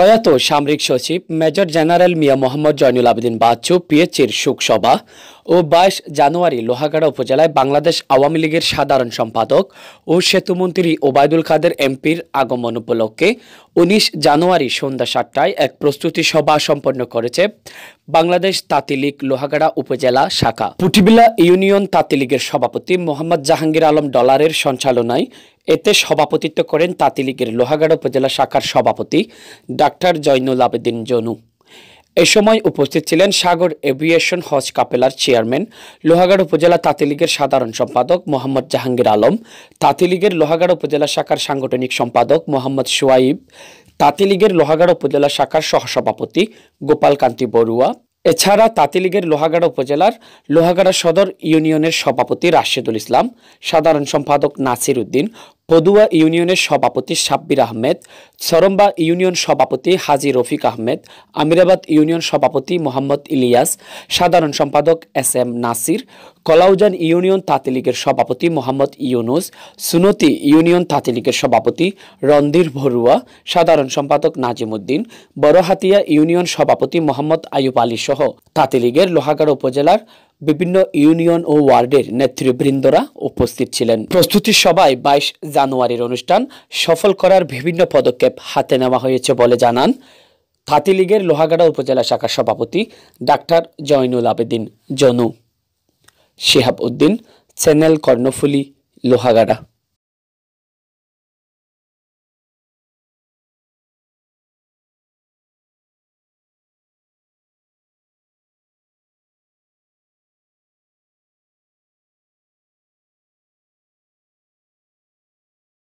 প্রয়াত সামরিক সচিব মেজর জেনারেল মিয়া মোহাম্মদ জয়নুল আবেদিন বাচ্চু পিএচির শোকসভা ও বাইশ জানুয়ারি লোহাগাড়া উপজেলায় বাংলাদেশ আওয়ামী লীগের সাধারণ সম্পাদক ও সেতুমন্ত্রী ওবায়দুল কাদের এমপির আগমন উপলক্ষে উনিশ জানুয়ারি সন্ধ্যা সাতটায় এক প্রস্তুতি সভা সম্পন্ন করেছে বাংলাদেশ তাঁতিলীগ লোহাগাড়া উপজেলা শাখা পুটিবিলা ইউনিয়ন তাঁতিলীগের সভাপতি মোহাম্মদ জাহাঙ্গীর আলম ডলারের সঞ্চালনায় এতে সভাপতিত্ব করেন তাঁতিলীগের লোহাগাড়া উপজেলা শাখার সভাপতি ডাক্তার জয়নুল আবেদিন জনু এ সময় উপস্থিত ছিলেন সাগর এভিয়েশন হজ কাপেলার চেয়ারম্যান লোহাগাড় উপজেলা তাঁতিলীগের সাধারণ সম্পাদক মোহাম্মদ জাহাঙ্গীর আলম তাঁতিলীগের লোহাগাড় উপজেলা শাখার সাংগঠনিক সম্পাদক মোহাম্মদ সোয়াইব তাঁতিলীগের লোহাগাড় উপজেলা শাখার সহসভাপতি গোপালকান্তি বড়ুয়া এছাড়া তাঁতিলীগের লোহাগাড়া উপজেলার লোহাগাড়া সদর ইউনিয়নের সভাপতি রাশেদুল ইসলাম সাধারণ সম্পাদক নাসির উদ্দিন পদুয়া ইউনিয়নের সভাপতি সাব্বির আহমেদ সরম্বা ইউনিয়ন সভাপতি হাজি রফিক আহমেদ আমিরাবাদ ইউনিয়ন সভাপতি মোহাম্মদ ইলিয়াস সাধারণ সম্পাদক S M Nasir Kalauzan union তাঁতি লীগের সভাপতি মোহাম্মদ ইউনুস সুনতি ইউনিয়ন তাঁতি লীগের সভাপতি রণধীর ভরুয়া সাধারণ সম্পাদক নাজিমুদ্দিন বড়হাতিয়া ইউনিয়ন সভাপতি মোহাম্মদ আয়ুব আলী সহ তাঁতি লীগের লোহাগাড়া উপজেলার বিভিন্ন ইউনিয়ন ও ওয়ার্ডের নেতৃবৃন্দরা উপস্থিত ছিলেন প্রস্তুতি সভায় বাইশ জানুয়ারির অনুষ্ঠান সফল করার বিভিন্ন পদক্ষেপ হাতে নেওয়া হয়েছে বলে জানান হাতি লোহাগাড়া উপজেলা শাখার সভাপতি ডাক্তার জয়নুল আবেদিন জনু শেহাব উদ্দিন চ্যানেল কর্ণফুলি লোহাগাড়া